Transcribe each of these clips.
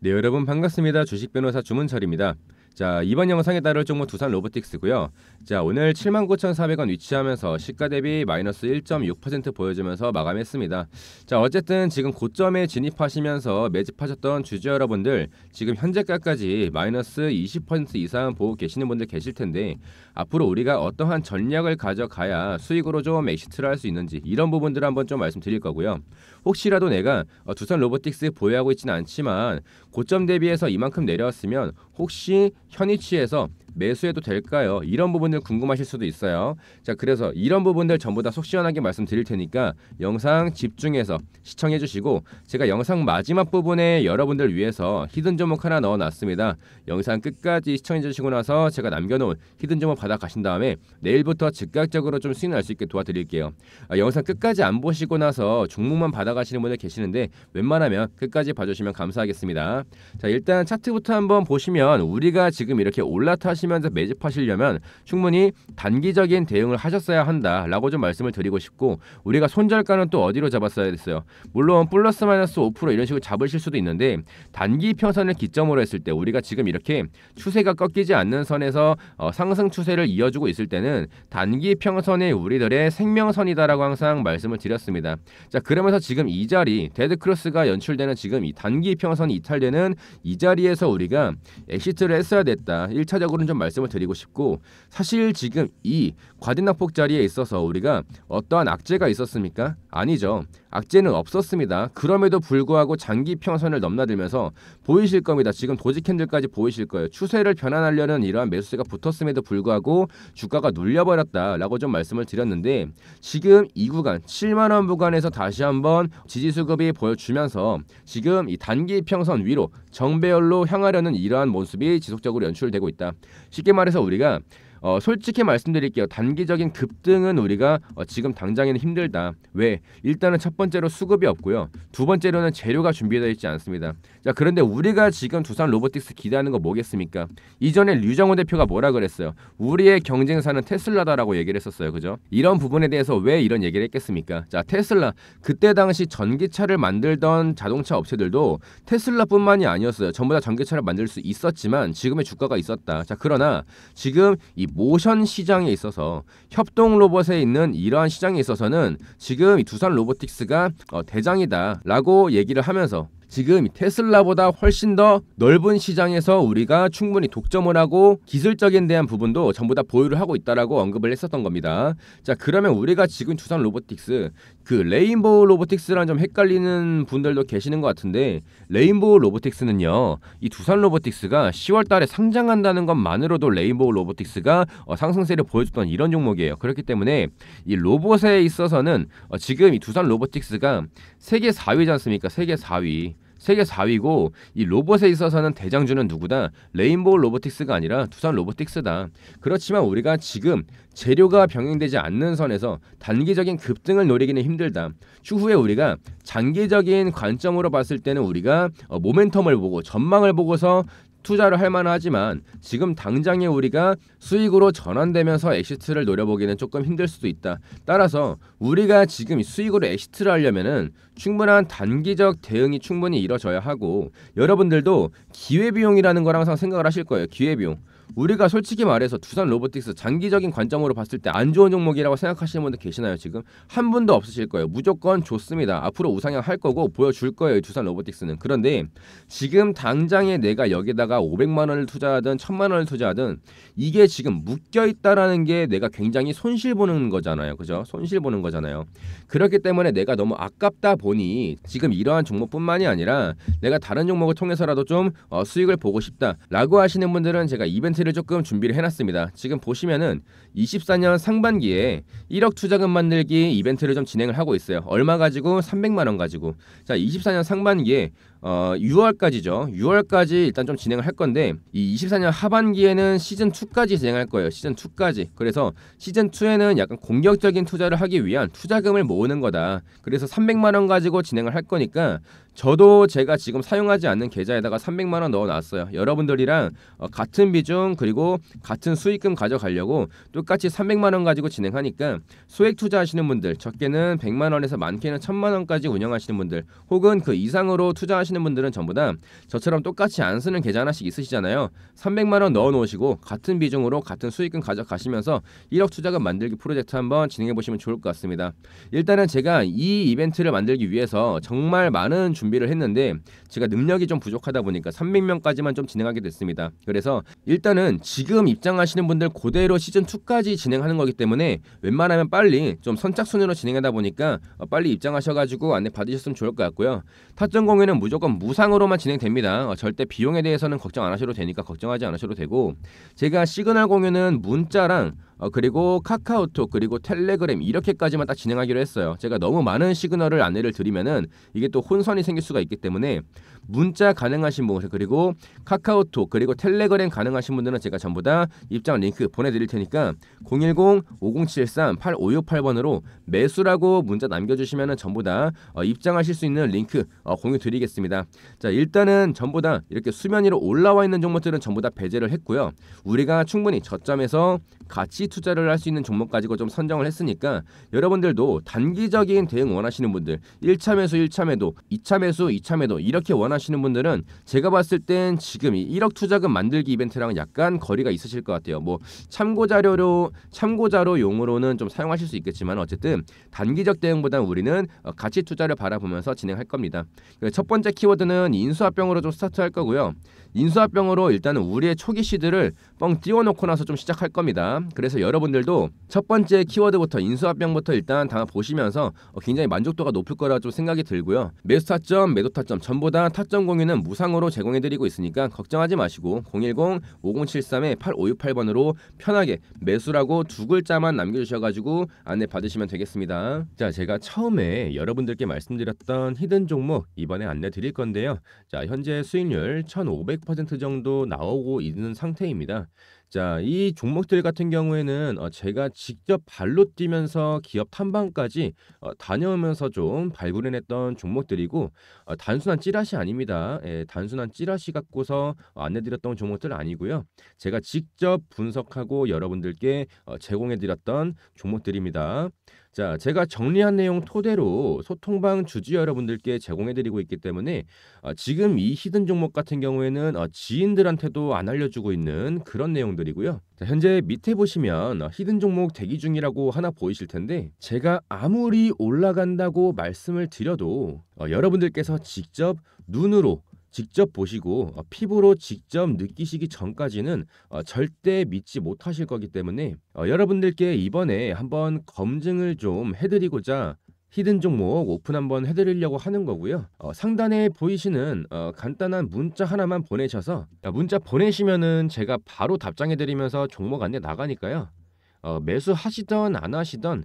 네, 여러분 반갑습니다. 주식 변호사 주문철입니다. 자 이번 영상에 따를 종목 두산 로보틱스고요. 자 오늘 79,400원 위치하면서 시가 대비 마이너스 1.6% 보여주면서 마감했습니다. 자 어쨌든 지금 고점에 진입하시면서 매집하셨던 주주 여러분들 지금 현재가까지 마이너스 20% 이상 보고 계시는 분들 계실 텐데 앞으로 우리가 어떠한 전략을 가져가야 수익으로 좀 엑시트를 할 수 있는지 이런 부분들 한번 좀 말씀드릴 거고요. 혹시라도 내가 어, 두산 로보틱스 보유하고 있지는 않지만 고점 대비해서 이만큼 내려왔으면 혹시 현이치에서 매수해도 될까요? 이런 부분들 궁금하실 수도 있어요. 자, 그래서 이런 부분들 전부 다 속 시원하게 말씀드릴 테니까 영상 집중해서 시청해 주시고 제가 영상 마지막 부분에 여러분들 위해서 히든 종목 하나 넣어 놨습니다. 영상 끝까지 시청해 주시고 나서 제가 남겨 놓은 히든 종목 받아 가신 다음에 내일부터 즉각적으로 좀 수익 날 수 있게 도와드릴게요. 아, 영상 끝까지 안 보시고 나서 종목만 받아 가시는 분들 계시는데 웬만하면 끝까지 봐 주시면 감사하겠습니다. 자, 일단 차트부터 한번 보시면 우리가 지금 이렇게 올라타시 하면서 매집하시려면 충분히 단기적인 대응을 하셨어야 한다라고 좀 말씀을 드리고 싶고 우리가 손절가는 또 어디로 잡았어야 됐어요. 물론 플러스 마이너스 5% 이런 식으로 잡으실 수도 있는데 단기 평선을 기점으로 했을 때 우리가 지금 이렇게 추세가 꺾이지 않는 선에서 어, 상승 추세를 이어주고 있을 때는 단기 평선이 우리들의 생명선이다라고 항상 말씀을 드렸습니다. 자 그러면서 지금 이 자리 데드크로스가 연출되는 지금 이 단기 평선이 이탈되는 이 자리에서 우리가 엑시트를 했어야 됐다. 1차적으로는 좀 이런 말씀을 드리고 싶고 사실 지금 이 과대납폭 자리에 있어서 우리가 어떠한 악재가 있었습니까? 아니죠. 악재는 없었습니다. 그럼에도 불구하고 장기 평선을 넘나들면서 보이실 겁니다. 지금 도지 캔들까지 보이실 거예요. 추세를 변환하려는 이러한 매수세가 붙었음에도 불구하고 주가가 눌려버렸다라고 좀 말씀을 드렸는데 지금 이 구간 7만 원 구간에서 다시 한번 지지 수급이 보여주면서 지금 이 단기 평선 위로 정배열로 향하려는 이러한 모습이 지속적으로 연출되고 있다. 쉽게 말해서 우리가 어, 솔직히 말씀드릴게요. 단기적인 급등은 우리가 어, 지금 당장에는 힘들다. 왜? 일단은 첫 번째로 수급이 없고요. 두 번째로는 재료가 준비되어 있지 않습니다. 자, 그런데 우리가 지금 두산 로보틱스 기대하는 거 뭐겠습니까? 이전에 류정호 대표가 뭐라 그랬어요? 우리의 경쟁사는 테슬라다라고 얘기를 했었어요. 그죠? 이런 부분에 대해서 왜 이런 얘기를 했겠습니까? 자, 테슬라 그때 당시 전기차를 만들던 자동차 업체들도 테슬라뿐만이 아니었어요. 전부 다 전기차를 만들 수 있었지만 지금의 주가가 있었다. 자, 그러나 지금 이 모션 시장에 있어서 협동 로봇에 있는 이러한 시장에 있어서는 지금 두산 로보틱스가 어, 대장이다라고 얘기를 하면서 지금 테슬라보다 훨씬 더 넓은 시장에서 우리가 충분히 독점을 하고 기술적인 대한 부분도 전부 다 보유를 하고 있다라고 언급을 했었던 겁니다. 자 그러면 우리가 지금 주산 로보틱스 그 레인보우 로보틱스랑 좀 헷갈리는 분들도 계시는 것 같은데 레인보우 로보틱스는요 이 두산 로보틱스가 10월달에 상장한다는 것만으로도 레인보우 로보틱스가 어, 상승세를 보여줬던 이런 종목이에요. 그렇기 때문에 이 로봇에 있어서는 어, 지금 이 두산 로보틱스가 세계 4위지 않습니까? 세계 4위. 세계 4위고 이 로봇에 있어서는 대장주는 누구다? 레인보우 로보틱스가 아니라 두산 로보틱스다. 그렇지만 우리가 지금 재료가 병행되지 않는 선에서 단기적인 급등을 노리기는 힘들다. 추후에 우리가 장기적인 관점으로 봤을 때는 우리가 어, 모멘텀을 보고 전망을 보고서 투자를 할 만하지만 지금 당장에 우리가 수익으로 전환되면서 엑시트를 노려보기는 조금 힘들 수도 있다. 따라서 우리가 지금 수익으로 엑시트를 하려면은 충분한 단기적 대응이 충분히 이뤄져야 하고 여러분들도 기회비용이라는 걸 항상 생각을 하실 거예요. 기회비용. 우리가 솔직히 말해서 두산 로보틱스 장기적인 관점으로 봤을 때 안 좋은 종목이라고 생각하시는 분들 계시나요 지금 한 분도 없으실 거예요 무조건 좋습니다 앞으로 우상향 할 거고 보여줄 거예요 두산 로보틱스는 그런데 지금 당장에 내가 여기다가 500만 원을 투자하든 1000만 원을 투자하든 이게 지금 묶여 있다라는 게 내가 굉장히 손실 보는 거잖아요 그죠 손실 보는 거잖아요 그렇기 때문에 내가 너무 아깝다 보니 지금 이러한 종목뿐만이 아니라 내가 다른 종목을 통해서라도 좀 어, 수익을 보고 싶다라고 하시는 분들은 제가 이벤트를 이벤를 조금 준비를 해놨습니다. 지금 보시면은 24년 상반기에 1억 투자금 만들기 이벤트를 좀 진행을 하고 있어요. 얼마 가지고 300만 원 가지고 자 24년 상반기에 어, 6월까지죠. 6월까지 일단 좀 진행을 할 건데 이 24년 하반기에는 시즌 2까지 진행할 거예요. 시즌 2까지. 그래서 시즌 2에는 약간 공격적인 투자를 하기 위한 투자금을 모으는 거다. 그래서 300만 원 가지고 진행을 할 거니까 저도 제가 지금 사용하지 않는 계좌에다가 300만 원 넣어놨어요. 여러분들이랑 어, 같은 비중 그리고 같은 수익금 가져가려고 똑같이 300만 원 가지고 진행하니까 소액 투자하시는 분들 적게는 100만 원에서 많게는 1000만 원까지 운영하시는 분들 혹은 그 이상으로 투자하시는 하시는 분들은 전부 다 저처럼 똑같이 안 쓰는 계좌 하나씩 있으시잖아요. 300만 원 넣어 놓으시고 같은 비중으로 같은 수익금 가져가시면서 1억 투자금 만들기 프로젝트 한번 진행해 보시면 좋을 것 같습니다. 일단은 제가 이 이벤트를 만들기 위해서 정말 많은 준비를 했는데 제가 능력이 좀 부족하다 보니까 300명까지만 좀 진행하게 됐습니다. 그래서 일단은 지금 입장하시는 분들 그대로 시즌 2까지 진행하는 거기 때문에 웬만하면 빨리 좀 선착순으로 진행하다 보니까 빨리 입장하셔가지고 안내 받으셨으면 좋을 것 같고요. 타점 공유는 무조건 무조건 무상으로만 진행됩니다. 어, 절대 비용에 대해서는 걱정 안 하셔도 되니까 걱정하지 않으셔도 되고 제가 시그널 공유는 문자랑 어, 그리고 카카오톡 그리고 텔레그램 이렇게까지만 딱 진행하기로 했어요. 제가 너무 많은 시그널을 안내를 드리면은 이게 또 혼선이 생길 수가 있기 때문에 문자 가능하신 분들 그리고 카카오톡 그리고 텔레그램 가능하신 분들은 제가 전부 다 입장 링크 보내드릴 테니까 010-5073-8568번으로 매수라고 문자 남겨주시면은 전부 다 어, 입장하실 수 있는 링크 어, 공유 드리겠습니다. 있습니다. 자, 일단은 전부 다 이렇게 수면 위로 올라와 있는 종목들은 전부 다 배제를 했고요. 우리가 충분히 저점에서 같이 투자를 할 수 있는 종목 가지고 좀 선정을 했으니까 여러분들도 단기적인 대응 원하시는 분들 1차 매수 1차 매도 2차 매수 2차 매도 이렇게 원하시는 분들은 제가 봤을 땐 지금 이 1억 투자금 만들기 이벤트랑 약간 거리가 있으실 것 같아요. 뭐 참고 자료로 참고 자료 용으로는 좀 사용하실 수 있겠지만 어쨌든 단기적 대응보다 는 우리는 가치 투자를 바라보면서 진행할 겁니다. 첫 번째 키워드는 인수합병으로 좀 스타트할 거고요. 인수합병으로 일단은 우리의 초기 시드를 뻥 띄워놓고 나서 좀 시작할 겁니다. 그래서 여러분들도 첫 번째 키워드부터 인수합병부터 일단 다 보시면서 어, 굉장히 만족도가 높을 거라 좀 생각이 들고요. 매수 타점, 매도 타점 전부 다 타점 공유는 무상으로 제공해드리고 있으니까 걱정하지 마시고 010-5073-8568번으로 편하게 매수라고 두 글자만 남겨주셔가지고 안내 받으시면 되겠습니다. 자, 제가 처음에 여러분들께 말씀드렸던 히든 종목 이번에 안내드릴 게요 드릴 건데요. 자, 현재 수익률 1,500% 정도 나오고 있는 상태입니다. 자, 이 종목들 같은 경우에는 어, 제가 직접 발로 뛰면서 기업 탐방까지 어, 다녀오면서 좀 발굴해냈던 종목들이고 어, 단순한 찌라시 아닙니다. 예, 단순한 찌라시 갖고서 안내드렸던 종목들 아니고요. 제가 직접 분석하고 여러분들께 어, 제공해드렸던 종목들입니다. 자, 제가 정리한 내용 토대로 소통방 주주 여러분들께 제공해드리고 있기 때문에 어, 지금 이 히든 종목 같은 경우에는 어, 지인들한테도 안 알려주고 있는 그런 내용. 내용들이고요. 자, 현재 밑에 보시면 히든 종목 대기 중이라고 하나 보이실 텐데 제가 아무리 올라간다고 말씀을 드려도 어, 여러분들께서 직접 눈으로 직접 보시고 어, 피부로 직접 느끼시기 전까지는 어, 절대 믿지 못하실 거기 때문에 어, 여러분들께 이번에 한번 검증을 좀 해드리고자 히든 종목 오픈 한번 해드리려고 하는 거고요. 어, 상단에 보이시는 어, 간단한 문자 하나만 보내셔서 문자 보내시면은 제가 바로 답장해드리면서 종목 안내 나가니까요. 어, 매수하시던 안 하시던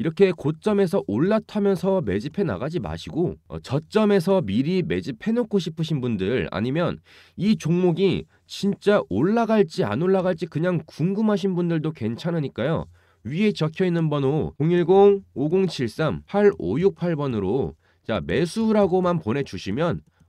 이렇게 고점에서 올라타면서 매집해 나가지 마시고 어, 저점에서 미리 매집해 놓고 싶으신 분들 아니면 이 종목이 진짜 올라갈지 안 올라갈지 그냥 궁금하신 분들도 괜찮으니까요. 위에 적혀 있는 번호 010-5073-8568번으로 자, 매수라고만 보내주시면